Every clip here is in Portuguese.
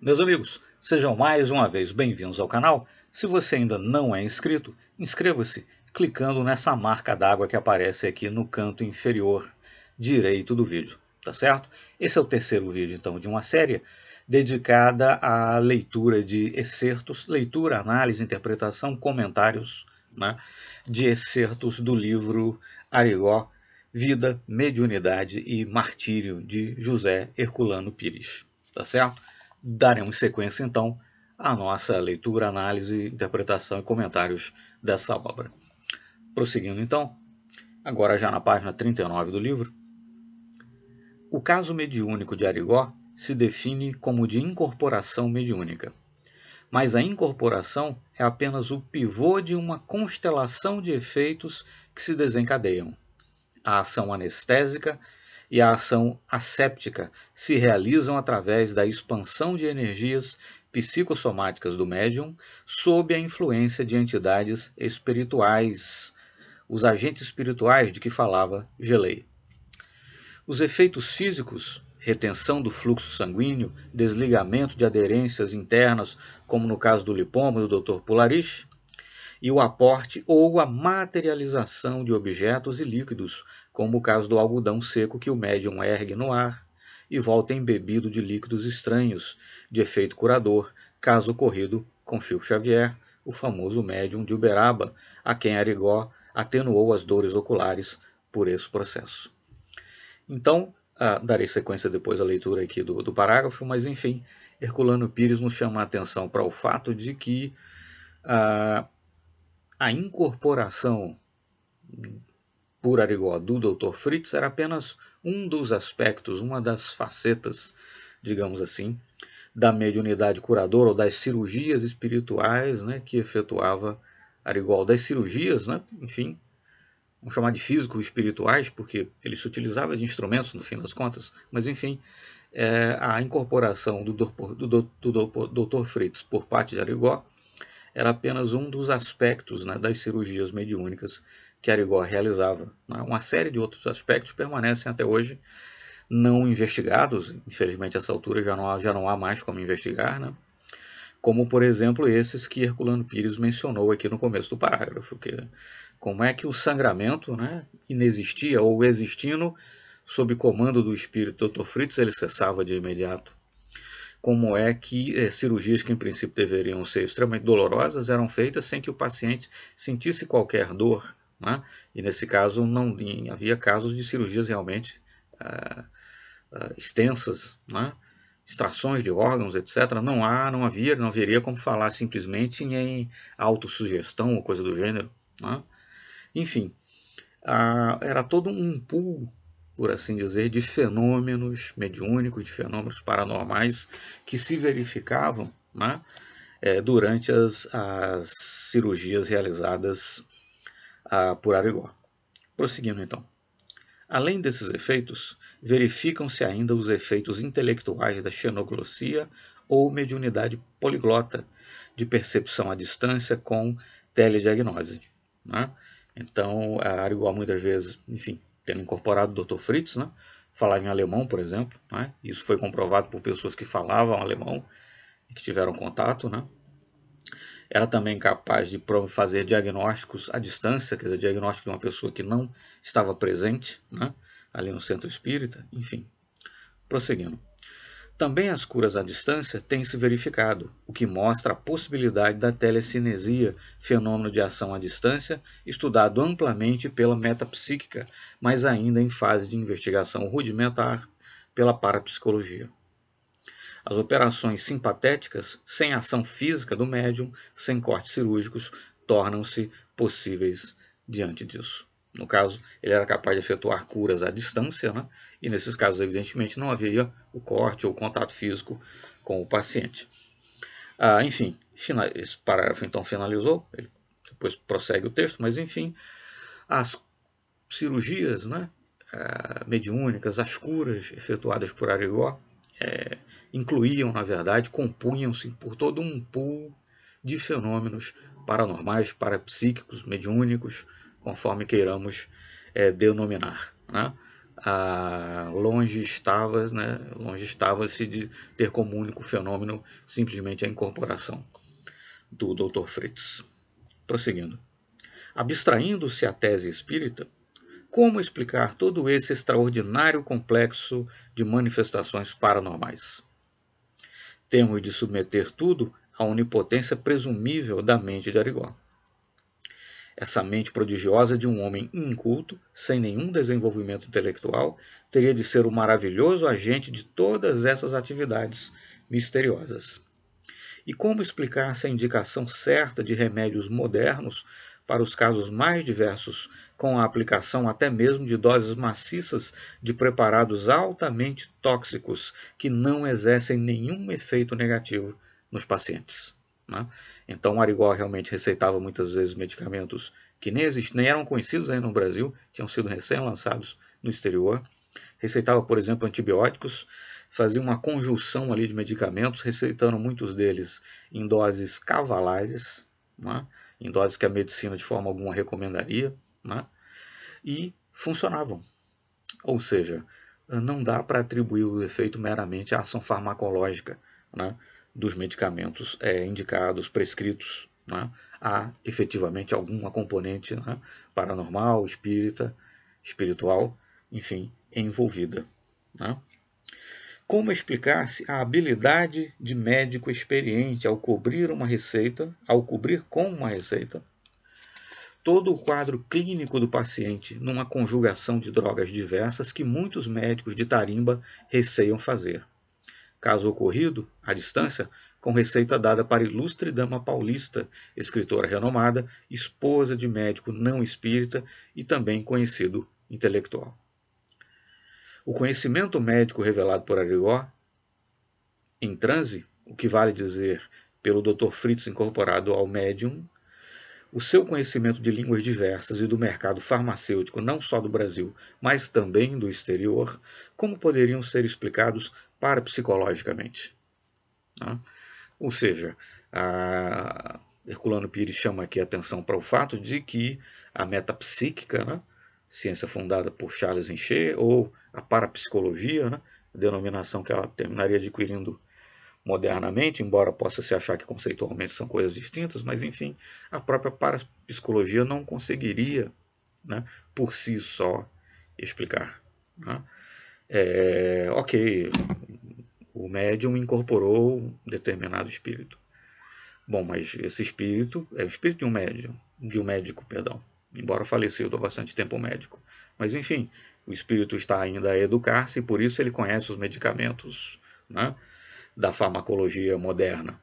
Meus amigos, sejam mais uma vez bem-vindos ao canal. Se você ainda não é inscrito, inscreva-se clicando nessa marca d'água que aparece aqui no canto inferior direito do vídeo, tá certo? Esse é o terceiro vídeo, então, de uma série dedicada à leitura de excertos, leitura, análise, interpretação, comentários né, de excertos do livro Arigó, Vida, Mediunidade e Martírio, de José Herculano Pires, tá certo? Daremos sequência então à nossa leitura, análise, interpretação e comentários dessa obra. Prosseguindo então, agora já na página 39 do livro, o caso mediúnico de Arigó se define como de incorporação mediúnica. Mas a incorporação é apenas o pivô de uma constelação de efeitos que se desencadeiam. A ação anestésica e a ação asséptica se realizam através da expansão de energias psicossomáticas do médium sob a influência de entidades espirituais, os agentes espirituais de que falava Gelei. Os efeitos físicos, retenção do fluxo sanguíneo, desligamento de aderências internas, como no caso do lipoma do Dr. Pularich, e o aporte ou a materialização de objetos e líquidos, como o caso do algodão seco que o médium ergue no ar e volta embebido de líquidos estranhos, de efeito curador, caso ocorrido com Chico Xavier, o famoso médium de Uberaba, a quem Arigó atenuou as dores oculares por esse processo. Então, ah, darei sequência depois à leitura aqui do, do parágrafo, mas enfim, Herculano Pires nos chama a atenção para o fato de que ah, a incorporação por Ariguadu do Dr. Fritz era apenas um dos aspectos, uma das facetas, digamos assim, da mediunidade curadora ou das cirurgias espirituais né, que efetuava Arigol. Das cirurgias, né, enfim, vamos chamar de físico-espirituais, porque ele se utilizava de instrumentos no fim das contas, mas enfim, é, a incorporação do, do, do, do, Dr. Fritz por parte de Arigó era apenas um dos aspectos né, das cirurgias mediúnicas que Arigó realizava. Né? Uma série de outros aspectos permanecem até hoje não investigados, infelizmente a essa altura já não há, já não há mais como investigar, né? como por exemplo esses que Herculano Pires mencionou aqui no começo do parágrafo, que como é que o sangramento né, inexistia ou existindo sob comando do espírito Dr. Fritz, ele cessava de imediato como é que eh, cirurgias que em princípio deveriam ser extremamente dolorosas eram feitas sem que o paciente sentisse qualquer dor. Né? E nesse caso não havia casos de cirurgias realmente ah, ah, extensas, né? extrações de órgãos, etc. Não há, não havia, não haveria como falar simplesmente em autossugestão ou coisa do gênero. Né? Enfim, ah, era todo um pool por assim dizer, de fenômenos mediúnicos, de fenômenos paranormais que se verificavam né, é, durante as, as, cirurgias realizadas a, ah, por Arigó. Prosseguindo então. Além desses efeitos, verificam-se ainda os efeitos intelectuais da xenoglossia ou mediunidade poliglota, de percepção à distância com telediagnose. Né? Então, a Arigó muitas vezes, enfim, tendo incorporado o Dr. Fritz, né? falar em alemão, por exemplo. Né? Isso foi comprovado por pessoas que falavam alemão e que tiveram contato. Né? Era também é capaz de fazer diagnósticos à distância, quer dizer, diagnóstico de uma pessoa que não estava presente né? ali no centro espírita, enfim. Prosseguindo. Também as curas à distância têm se verificado, o que mostra a possibilidade da telecinesia, fenômeno de ação à distância, estudado amplamente pela metapsíquica, mas ainda em fase de investigação rudimentar pela parapsicologia. As operações simpatéticas, sem ação física do médium, sem cortes cirúrgicos, tornam-se possíveis diante disso. No caso, ele era capaz de efetuar curas à distância, né? e nesses casos, evidentemente, não havia o corte ou contato físico com o paciente. Ah, enfim, final, esse parágrafo então finalizou, ele depois prossegue o texto, mas enfim, as cirurgias né, ah, mediúnicas, as curas efetuadas por Arigó, é, incluíam, na verdade, compunham-se por todo um pool de fenômenos paranormais, parapsíquicos, mediúnicos, conforme queiramos é, denominar. Né? Ah, longe né? longe estava-se de ter como único fenômeno simplesmente a incorporação do Dr. Fritz. Prosseguindo. Abstraindo-se a tese espírita, como explicar todo esse extraordinário complexo de manifestações paranormais? Temos de submeter tudo à onipotência presumível da mente de Arigó. Essa mente prodigiosa de um homem inculto, sem nenhum desenvolvimento intelectual, teria de ser o maravilhoso agente de todas essas atividades misteriosas. E como explicar essa indicação certa de remédios modernos para os casos mais diversos, com a aplicação até mesmo de doses maciças de preparados altamente tóxicos que não exercem nenhum efeito negativo nos pacientes? Né? Então, o Arigó realmente receitava muitas vezes medicamentos que nem, existiam, nem eram conhecidos ainda no Brasil, tinham sido recém-lançados no exterior. Receitava, por exemplo, antibióticos, fazia uma conjunção ali de medicamentos, receitando muitos deles em doses cavalares, né? em doses que a medicina de forma alguma recomendaria, né? e funcionavam. Ou seja, não dá para atribuir o efeito meramente à ação farmacológica. Né? dos medicamentos é, indicados, prescritos, né? há efetivamente alguma componente né? paranormal, espírita, espiritual, enfim, envolvida. Né? Como explicar-se a habilidade de médico experiente ao cobrir uma receita, ao cobrir com uma receita, todo o quadro clínico do paciente numa conjugação de drogas diversas que muitos médicos de tarimba receiam fazer? caso ocorrido, à distância, com receita dada para ilustre dama paulista, escritora renomada, esposa de médico não espírita e também conhecido intelectual. O conhecimento médico revelado por Arigó, em transe, o que vale dizer pelo Dr. Fritz incorporado ao médium, o seu conhecimento de línguas diversas e do mercado farmacêutico, não só do Brasil, mas também do exterior, como poderiam ser explicados parapsicologicamente. Né? Ou seja, a Herculano Pires chama aqui a atenção para o fato de que a metapsíquica, né? ciência fundada por Charles Encher, ou a parapsicologia, né? a denominação que ela terminaria adquirindo modernamente, embora possa se achar que conceitualmente são coisas distintas, mas enfim, a própria parapsicologia não conseguiria, né, por si só, explicar. Né? É, ok, o médium incorporou um determinado espírito. Bom, mas esse espírito é o espírito de um médium, de um médico, perdão. Embora falecido há bastante tempo o médico. Mas enfim, o espírito está ainda a educar-se, e por isso ele conhece os medicamentos né, da farmacologia moderna.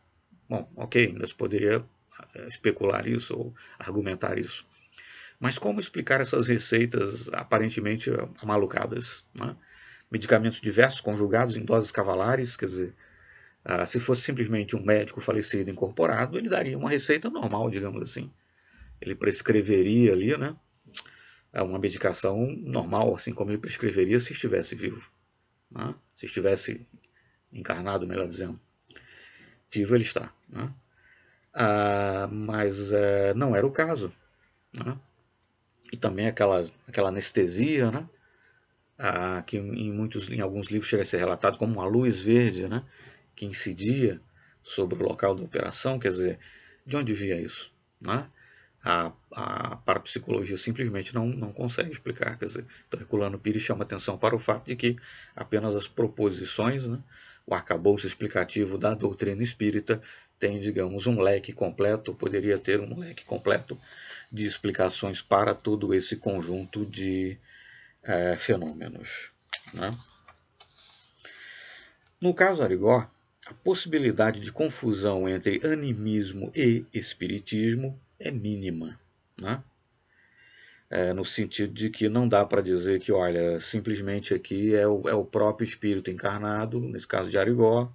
Bom, ok, ainda se poderia eh, especular isso ou argumentar isso. Mas como explicar essas receitas aparentemente eh, malucadas? Né? medicamentos diversos conjugados em doses cavalares, quer dizer, ah, se fosse simplesmente um médico falecido incorporado, ele daria uma receita normal, digamos assim. Ele prescreveria ali, né? É uma medicação normal, assim como ele prescreveria se estivesse vivo. Né? Se estivesse encarnado, melhor dizendo. Vivo ele está. Né? Ah, mas é, não era o caso. Né? E também aquela, aquela anestesia, né? ah, que em, muitos, em alguns livros chega a ser relatado como uma luz verde né, que incidia sobre o local da operação. Quer dizer, de onde via isso? Né? A, a parapsicologia simplesmente não, não consegue explicar. Quer dizer, então, Herculano Pires chama atenção para o fato de que apenas as proposições, né, o arcabouço explicativo da doutrina espírita, tem, digamos, um leque completo, poderia ter um leque completo de explicações para todo esse conjunto de é, fenômenos. Né? No caso Arigó, a possibilidade de confusão entre animismo e espiritismo é mínima, né? é, no sentido de que não dá para dizer que, olha, simplesmente aqui é o, é o próprio espírito encarnado, nesse caso de Arigó,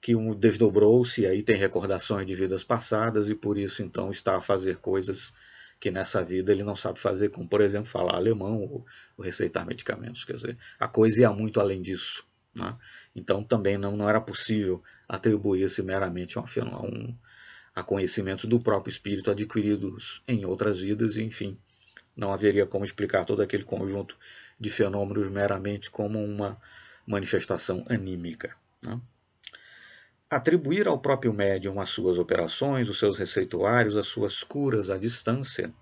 que um desdobrou-se, aí tem recordações de vidas passadas e por isso então está a fazer coisas que nessa vida ele não sabe fazer, como por exemplo falar alemão ou, receitar medicamentos. Quer dizer, a coisa ia muito além disso. Né? Então também não, não era possível atribuir-se meramente a, um, a, um, a conhecimentos do próprio espírito adquiridos em outras vidas, e, enfim, não haveria como explicar todo aquele conjunto de fenômenos meramente como uma manifestação anímica. Né? Atribuir ao próprio médium as suas operações, os seus receituários, as suas curas à distância,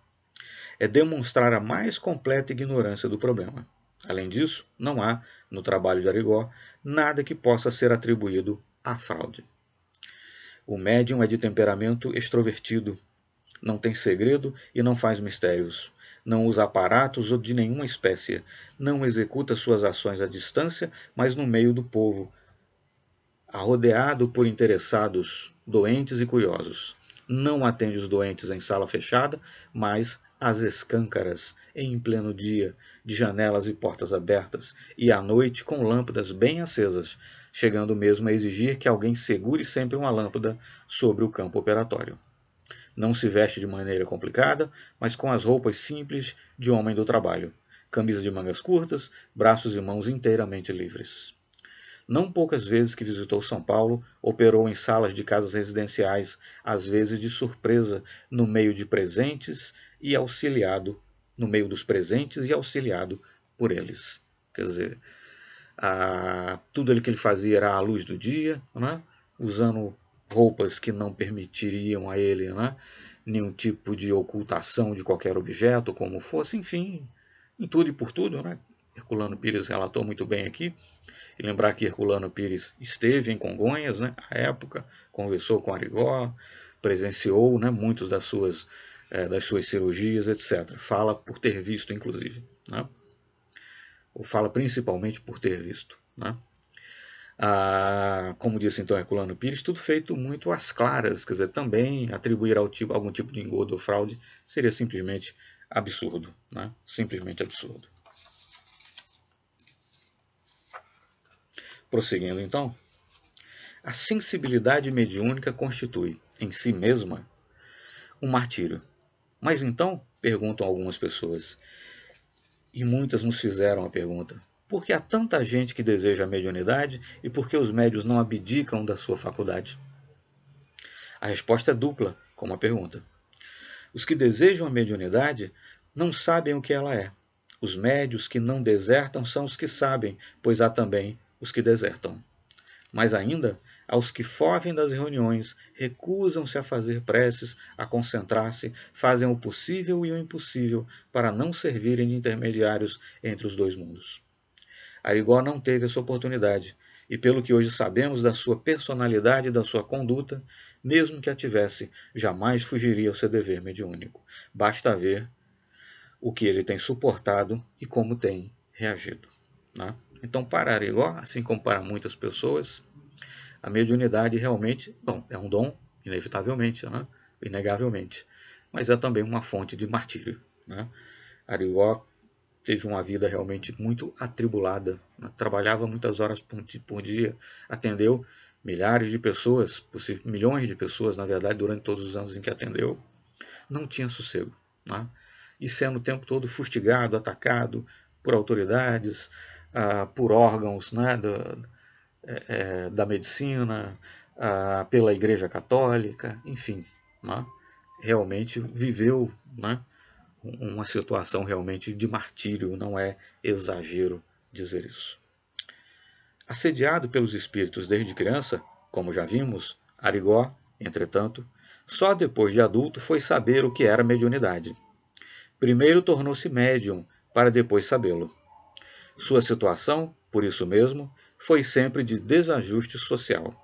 é demonstrar a mais completa ignorância do problema. Além disso, não há, no trabalho de Arigó, nada que possa ser atribuído à fraude. O médium é de temperamento extrovertido, não tem segredo e não faz mistérios. Não usa aparatos ou de nenhuma espécie, não executa suas ações à distância, mas no meio do povo, rodeado por interessados, doentes e curiosos. Não atende os doentes em sala fechada, mas às escâncaras, em pleno dia, de janelas e portas abertas, e à noite com lâmpadas bem acesas, chegando mesmo a exigir que alguém segure sempre uma lâmpada sobre o campo operatório. Não se veste de maneira complicada, mas com as roupas simples de homem do trabalho, camisa de mangas curtas, braços e mãos inteiramente livres não poucas vezes que visitou São Paulo, operou em salas de casas residenciais, às vezes de surpresa, no meio de presentes e auxiliado, no meio dos presentes e auxiliado por eles. Quer dizer, a, tudo ali que ele fazia era à luz do dia, né? usando roupas que não permitiriam a ele né? nenhum tipo de ocultação de qualquer objeto, como fosse, enfim, em tudo e por tudo, né? Herculano Pires relatou muito bem aqui. E lembrar que Herculano Pires esteve em Congonhas, né, à época, conversou com Arigó, presenciou né, muitos das suas, é, das suas cirurgias, etc. Fala por ter visto, inclusive. Né? Ou fala principalmente por ter visto. Né? Ah, como disse então Herculano Pires, tudo feito muito às claras, quer dizer, também atribuir ao tipo, algum tipo de engodo ou fraude seria simplesmente absurdo, né? simplesmente absurdo. Prosseguindo então, a sensibilidade mediúnica constitui, em si mesma, um martírio. Mas então, perguntam algumas pessoas, e muitas nos fizeram a pergunta: por que há tanta gente que deseja a mediunidade e por que os médios não abdicam da sua faculdade? A resposta é dupla, como a pergunta. Os que desejam a mediunidade não sabem o que ela é. Os médios que não desertam são os que sabem, pois há também os que desertam. mas ainda, aos que fogem das reuniões, recusam-se a fazer preces, a concentrar-se, fazem o possível e o impossível para não servirem de intermediários entre os dois mundos. Arigó não teve essa oportunidade, e pelo que hoje sabemos da sua personalidade e da sua conduta, mesmo que a tivesse, jamais fugiria ao seu dever mediúnico. Basta ver o que ele tem suportado e como tem reagido. Né? Então, para Arigó, é assim como para muitas pessoas, a mediunidade realmente bom, é um dom, inevitavelmente, né? inegavelmente, mas é também uma fonte de martírio. Né? Arigó teve uma vida realmente muito atribulada, né? trabalhava muitas horas por dia, atendeu milhares de pessoas, milhões de pessoas, na verdade, durante todos os anos em que atendeu, não tinha sossego. Né? E sendo o tempo todo fustigado, atacado por autoridades, ah, por órgãos né, do, é, é da medicina, ah, pela Igreja Católica, enfim, né, realmente viveu né, uma situação realmente de martírio, não é exagero dizer isso. Assediado pelos espíritos desde criança, como já vimos, Arigó, entretanto, só depois de adulto foi saber o que era mediunidade. Primeiro tornou-se médium, para depois sabê-lo. Sua situação, por isso mesmo, foi sempre de desajuste social.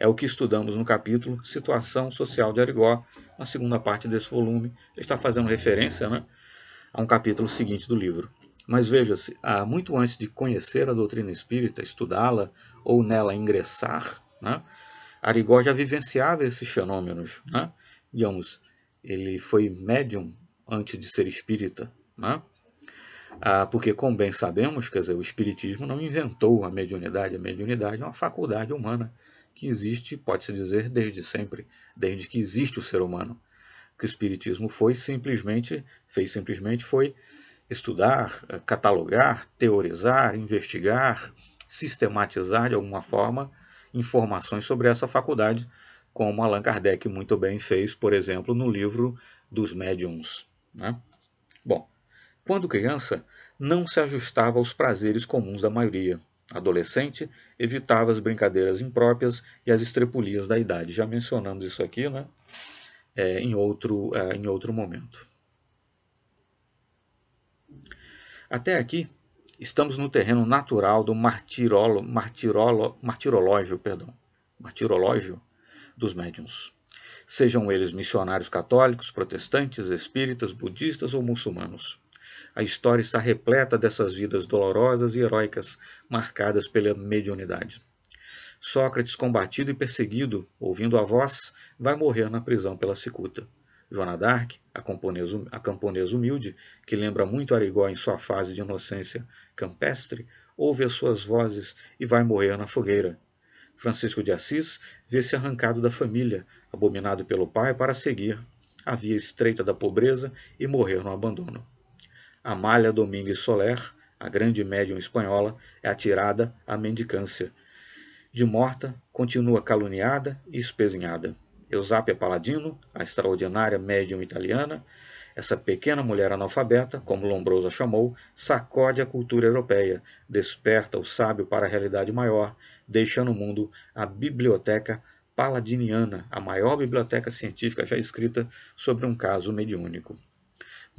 É o que estudamos no capítulo Situação Social de Arigó, na segunda parte desse volume, está fazendo referência né, a um capítulo seguinte do livro. Mas veja-se, muito antes de conhecer a doutrina espírita, estudá-la ou nela ingressar, né, Arigó já vivenciava esses fenômenos. Né? Digamos, ele foi médium antes de ser espírita. Né? Ah, porque, como bem sabemos, quer dizer, o Espiritismo não inventou a mediunidade. A mediunidade é uma faculdade humana que existe, pode-se dizer, desde sempre, desde que existe o ser humano. O que o Espiritismo foi simplesmente, fez simplesmente foi estudar, eh, catalogar, teorizar, investigar, sistematizar de alguma forma informações sobre essa faculdade, como Allan Kardec muito bem fez, por exemplo, no livro dos médiums. Né? Bom, quando criança, não se ajustava aos prazeres comuns da maioria. Adolescente, evitava as brincadeiras impróprias e as estrepulias da idade. Já mencionamos isso aqui né? É, em, outro, é, em outro momento. Até aqui, estamos no terreno natural do martirolo, martirolo, martirológio, perdão, martirológio dos médiuns. Sejam eles missionários católicos, protestantes, espíritas, budistas ou muçulmanos. A história está repleta dessas vidas dolorosas e heróicas marcadas pela mediunidade. Sócrates, combatido e perseguido, ouvindo a voz, vai morrer na prisão pela cicuta. Joana d'Arc, hum, a, camponesa humilde, que lembra muito Arigó em sua fase de inocência campestre, ouve as suas vozes e vai morrer na fogueira. Francisco de Assis vê-se arrancado da família, abominado pelo pai, para seguir a via estreita da pobreza e morrer no abandono. Amália Domingues Soler, a grande médium espanhola, é atirada à mendicância. De morta, continua caluniada e espezinhada. Eusápia Paladino, a extraordinária médium italiana, essa pequena mulher analfabeta, como Lombroso a chamou, sacode a cultura europeia, desperta o sábio para a realidade maior, deixa no mundo a biblioteca paladiniana, a maior biblioteca científica já escrita sobre um caso mediúnico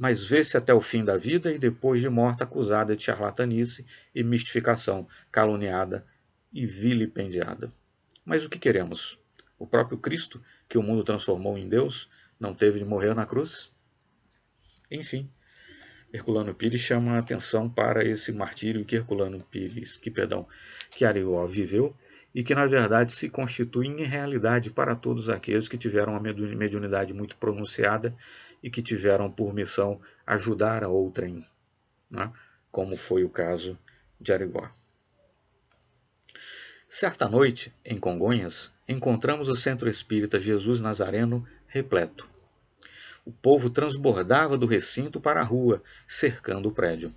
mas vê-se até o fim da vida e depois de morta acusada de charlatanice e mistificação, caluniada e vilipendiada. Mas o que queremos? O próprio Cristo, que o mundo transformou em Deus, não teve de morrer na cruz? Enfim, Herculano Pires chama a atenção para esse martírio que Herculano Pires, que perdão, que Arió viveu e que na verdade se constitui em realidade para todos aqueles que tiveram uma mediunidade muito pronunciada e que tiveram por missão ajudar a outrem, né? como foi o caso de Arigó. Certa noite, em Congonhas, encontramos o centro espírita Jesus Nazareno repleto. O povo transbordava do recinto para a rua, cercando o prédio.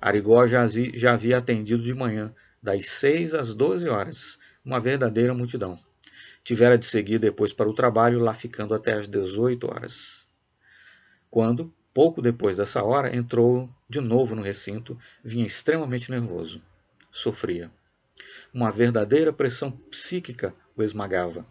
Arigó já, havia atendido de manhã, das 6 às 12 horas, uma verdadeira multidão. Tivera de seguir depois para o trabalho, lá ficando até às 18 horas quando, pouco depois dessa hora, entrou de novo no recinto, vinha extremamente nervoso. Sofria. Uma verdadeira pressão psíquica o esmagava.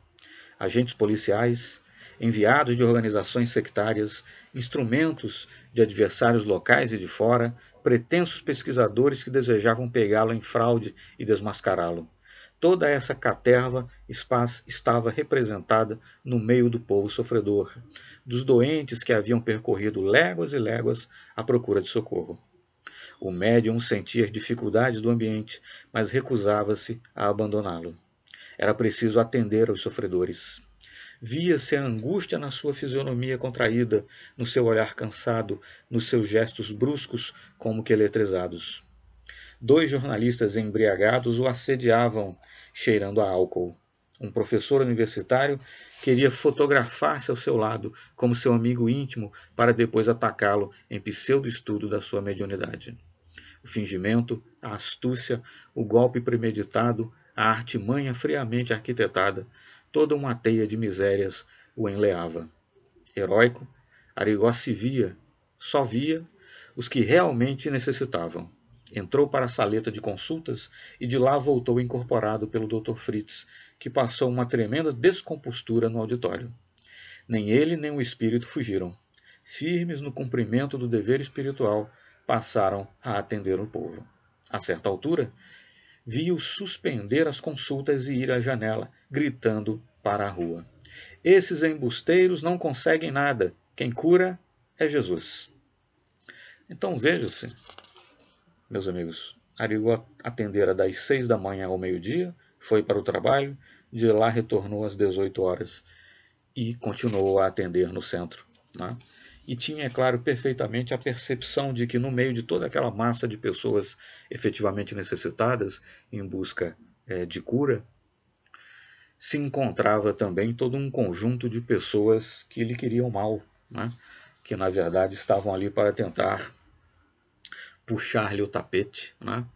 Agentes policiais, enviados de organizações sectárias, instrumentos de adversários locais e de fora, pretensos pesquisadores que desejavam pegá-lo em fraude e desmascará-lo. Toda essa caterva estava representada no meio do povo sofredor, dos doentes que haviam percorrido léguas e léguas à procura de socorro. O médium sentia as dificuldades do ambiente, mas recusava-se a abandoná-lo. Era preciso atender aos sofredores. Via-se a angústia na sua fisionomia contraída, no seu olhar cansado, nos seus gestos bruscos como que eletrizados. Dois jornalistas embriagados o assediavam, cheirando a álcool. Um professor universitário queria fotografar-se ao seu lado como seu amigo íntimo para depois atacá-lo em pseudo-estudo da sua mediunidade. O fingimento, a astúcia, o golpe premeditado, a artimanha friamente arquitetada, toda uma teia de misérias o enleava. Heróico, Arigó se via, só via os que realmente necessitavam. Entrou para a saleta de consultas e de lá voltou incorporado pelo Dr. Fritz, que passou uma tremenda descompostura no auditório. Nem ele nem o espírito fugiram. Firmes no cumprimento do dever espiritual, passaram a atender o povo. A certa altura, viu suspender as consultas e ir à janela, gritando para a rua: Esses embusteiros não conseguem nada. Quem cura é Jesus. Então veja-se meus amigos. Arigó atendera das seis da manhã ao meio-dia, foi para o trabalho, de lá retornou às 18 horas e continuou a atender no centro. Né? E tinha, é claro, perfeitamente a percepção de que, no meio de toda aquela massa de pessoas efetivamente necessitadas em busca é, de cura, se encontrava também todo um conjunto de pessoas que lhe queriam mal, né? que na verdade estavam ali para tentar puxar-lhe o tapete, né?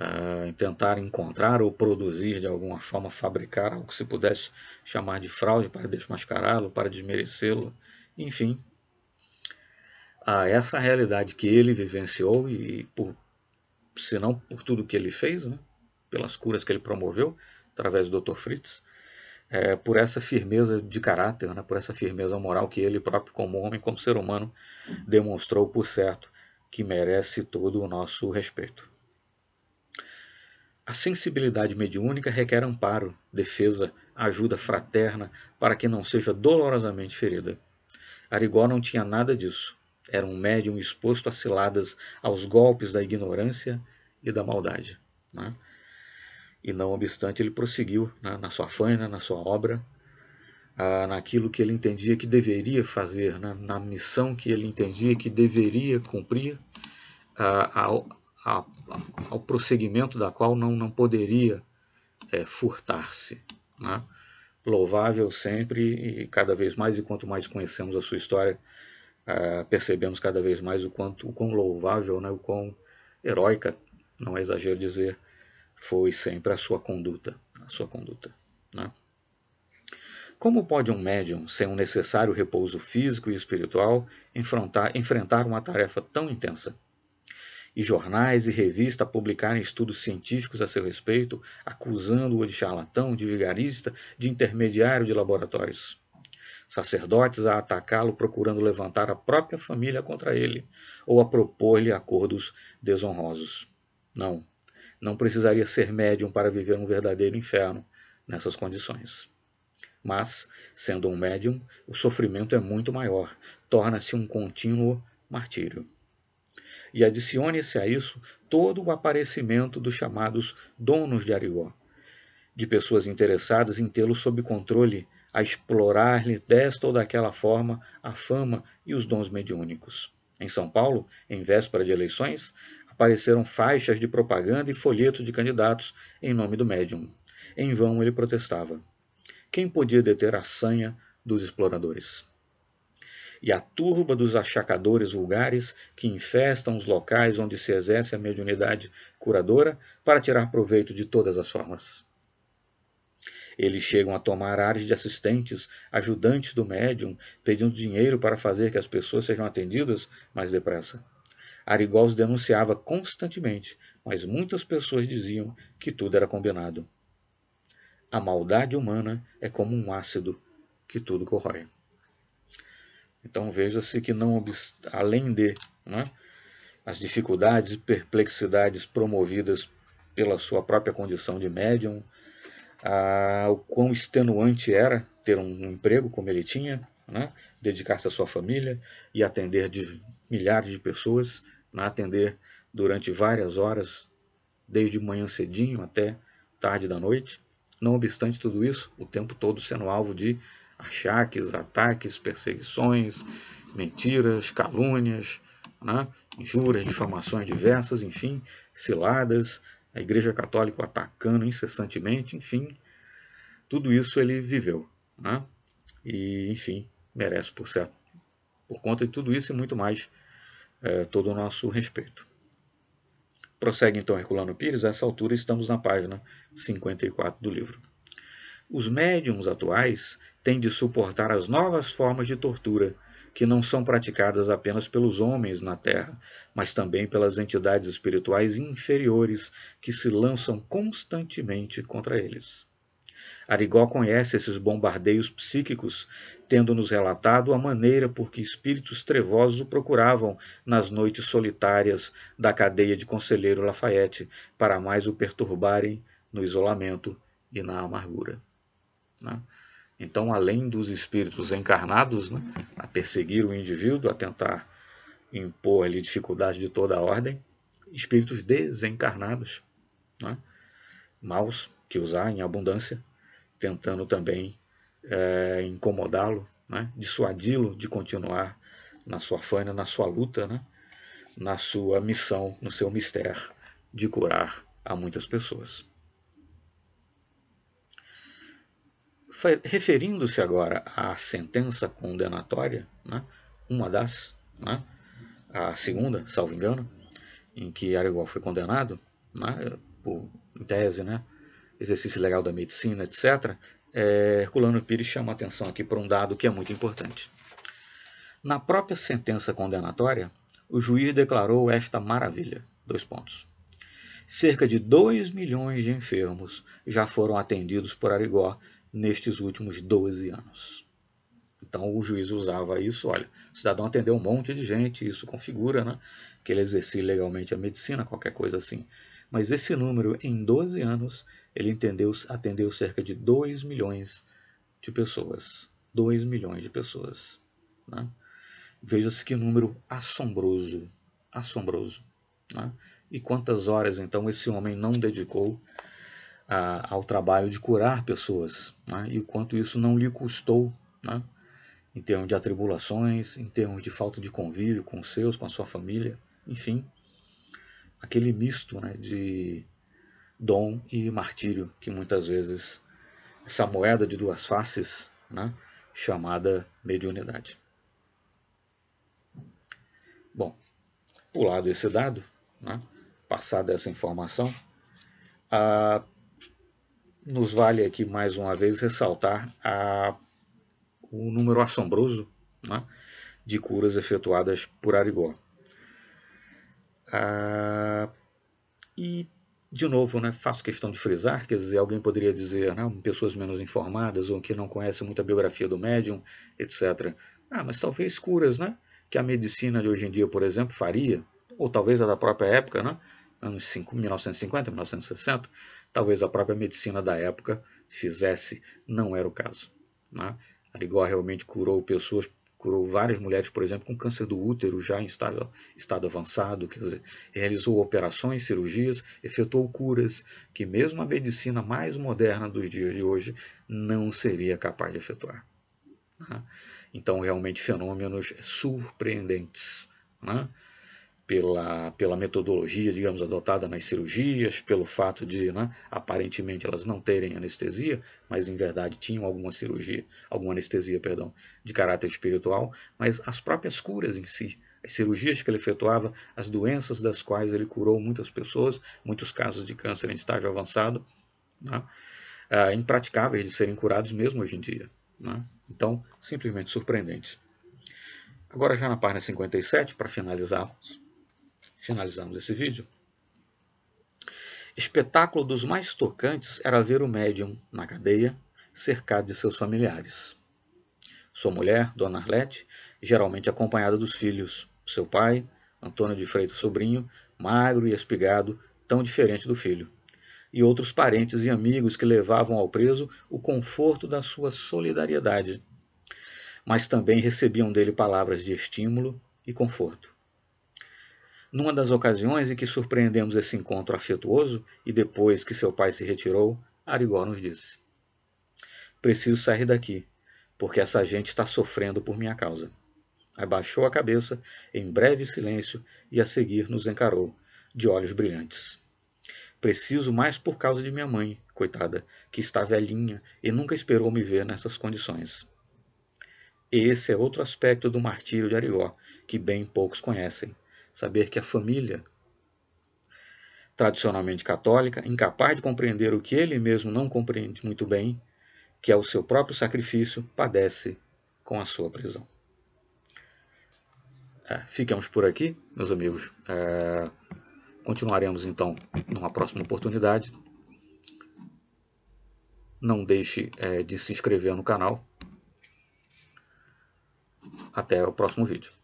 Uh, tentar encontrar ou produzir de alguma forma, fabricar algo que se pudesse chamar de fraude para desmascará-lo, para desmerecê-lo, enfim. Ah, é a essa realidade que ele vivenciou e, por, se não por tudo que ele fez, né, pelas curas que ele promoveu através do Dr. Fritz, é, por essa firmeza de caráter, né, por essa firmeza moral que ele próprio, como homem, como ser humano, demonstrou por certo que merece todo o nosso respeito. A sensibilidade mediúnica requer amparo, defesa, ajuda fraterna para que não seja dolorosamente ferida. Arigó não tinha nada disso. Era um médium exposto a ciladas, aos golpes da ignorância e da maldade. Né? E não obstante, ele prosseguiu né, na sua faina, na sua obra, ah, naquilo que ele entendia que deveria fazer, né? na missão que ele entendia que deveria cumprir, ah, ao, a, ao prosseguimento da qual não, não poderia é, furtar-se. Né? Louvável sempre e cada vez mais, e quanto mais conhecemos a sua história, ah, percebemos cada vez mais o, quanto, o quão louvável, né? o quão heróica, não é exagero dizer, foi sempre a sua conduta, a sua conduta, né? Como pode um médium, sem o um necessário repouso físico e espiritual, enfrentar, enfrentar uma tarefa tão intensa? E jornais e revistas publicarem estudos científicos a seu respeito, acusando-o de charlatão, de vigarista, de intermediário de laboratórios sacerdotes a atacá-lo procurando levantar a própria família contra ele ou a propor-lhe acordos desonrosos. Não, não precisaria ser médium para viver um verdadeiro inferno nessas condições. Mas, sendo um médium, o sofrimento é muito maior, torna-se um contínuo martírio. E adicione-se a isso todo o aparecimento dos chamados donos de Arió, de pessoas interessadas em tê-lo sob controle, a explorar-lhe desta ou daquela forma a fama e os dons mediúnicos. Em São Paulo, em véspera de eleições, apareceram faixas de propaganda e folhetos de candidatos em nome do médium. Em vão ele protestava quem podia deter a sanha dos exploradores? E a turba dos achacadores vulgares que infestam os locais onde se exerce a mediunidade curadora para tirar proveito de todas as formas. Eles chegam a tomar áreas de assistentes, ajudantes do médium, pedindo dinheiro para fazer que as pessoas sejam atendidas mais depressa. Arigol os denunciava constantemente, mas muitas pessoas diziam que tudo era combinado. A maldade humana é como um ácido que tudo corrói. Então veja-se que não além de né, as dificuldades e perplexidades promovidas pela sua própria condição de médium, a, o quão extenuante era ter um emprego como ele tinha, né, dedicar-se à sua família e atender de milhares de pessoas, né, atender durante várias horas, desde manhã cedinho até tarde da noite. Não obstante tudo isso, o tempo todo sendo alvo de achaques, ataques, perseguições, mentiras, calúnias, né? injúrias, difamações diversas, enfim, ciladas, a Igreja Católica atacando incessantemente, enfim, tudo isso ele viveu. Né? E, enfim, merece por certo, por conta de tudo isso e muito mais, é, todo o nosso respeito. Prossegue então Herculano Pires, a essa altura estamos na página 54 do livro. Os médiums atuais têm de suportar as novas formas de tortura que não são praticadas apenas pelos homens na Terra, mas também pelas entidades espirituais inferiores que se lançam constantemente contra eles. Arigó conhece esses bombardeios psíquicos, tendo-nos relatado a maneira por que espíritos trevosos o procuravam nas noites solitárias da cadeia de Conselheiro Lafayette, para mais o perturbarem no isolamento e na amargura. Né? Então, além dos espíritos encarnados né, a perseguir o indivíduo, a tentar impor ali dificuldades de toda a ordem, espíritos desencarnados, né, maus, que há em abundância, tentando também é, incomodá-lo, né? dissuadi-lo de continuar na sua faina, na sua luta, né? na sua missão, no seu mistério de curar a muitas pessoas. Referindo-se agora à sentença condenatória, né? uma das, né? a segunda, salvo engano, em que Arigol foi condenado, né? por, em tese, né? exercício legal da medicina, etc., é, Herculano Pires chama atenção aqui para um dado que é muito importante. Na própria sentença condenatória, o juiz declarou esta maravilha, dois pontos. Cerca de 2 milhões de enfermos já foram atendidos por Arigó nestes últimos 12 anos. Então o juiz usava isso, olha, o cidadão atendeu um monte de gente, isso configura, né? Que ele exercia legalmente a medicina, qualquer coisa assim mas esse número, em 12 anos, ele entendeu, atendeu cerca de 2 milhões de pessoas. 2 milhões de pessoas. Né? Veja-se que número assombroso, assombroso. Né? E quantas horas, então, esse homem não dedicou a, ah, ao trabalho de curar pessoas, né? e o quanto isso não lhe custou, né? em termos de atribulações, em termos de falta de convívio com os seus, com a sua família, enfim, aquele misto né, de dom e martírio que muitas vezes essa moeda de duas faces, né, chamada mediunidade. Bom, pulado esse dado, né, passada essa informação, nos vale aqui mais uma vez ressaltar a, o número assombroso né, de curas efetuadas por Arigó. Ah, e, de novo, né, faço questão de frisar, quer dizer, alguém poderia dizer, né, pessoas menos informadas ou que não conhecem muito a biografia do médium, etc. Ah, mas talvez curas, né? Que a medicina de hoje em dia, por exemplo, faria, ou talvez a da própria época, né? anos 1950, 1960, talvez a própria medicina da época fizesse, não era o caso. Né? Arigó realmente curou pessoas curou várias mulheres, por exemplo, com câncer do útero já em estado, estado avançado, quer dizer, realizou operações, cirurgias, efetuou curas que mesmo a medicina mais moderna dos dias de hoje não seria capaz de efetuar. Né? Então, realmente, fenômenos surpreendentes. Né? pela, pela metodologia, digamos, adotada nas cirurgias, pelo fato de, né, aparentemente, elas não terem anestesia, mas em verdade tinham alguma cirurgia, alguma anestesia, perdão, de caráter espiritual, mas as próprias curas em si, as cirurgias que ele efetuava, as doenças das quais ele curou muitas pessoas, muitos casos de câncer em estágio avançado, né, ah, impraticáveis de serem curados mesmo hoje em dia. Né? Então, simplesmente surpreendente. Agora, já na página 57, para finalizarmos, finalizamos esse vídeo. Espetáculo dos mais tocantes era ver o médium na cadeia, cercado de seus familiares. Sua mulher, Dona Arlete, geralmente acompanhada dos filhos, seu pai, Antônio de Freitas Sobrinho, magro e espigado, tão diferente do filho, e outros parentes e amigos que levavam ao preso o conforto da sua solidariedade, mas também recebiam dele palavras de estímulo e conforto. Numa das ocasiões em que surpreendemos esse encontro afetuoso e depois que seu pai se retirou, Arigó nos disse: Preciso sair daqui, porque essa gente está sofrendo por minha causa. Abaixou a cabeça, em breve silêncio, e a seguir nos encarou, de olhos brilhantes. Preciso mais por causa de minha mãe, coitada, que está velhinha e nunca esperou me ver nessas condições. Esse é outro aspecto do martírio de Arigó, que bem poucos conhecem saber que a família, tradicionalmente católica, incapaz de compreender o que ele mesmo não compreende muito bem, que é o seu próprio sacrifício, padece com a sua prisão. É, ficamos por aqui, meus amigos. É, continuaremos então numa próxima oportunidade. Não deixe é, de se inscrever no canal. Até o próximo vídeo.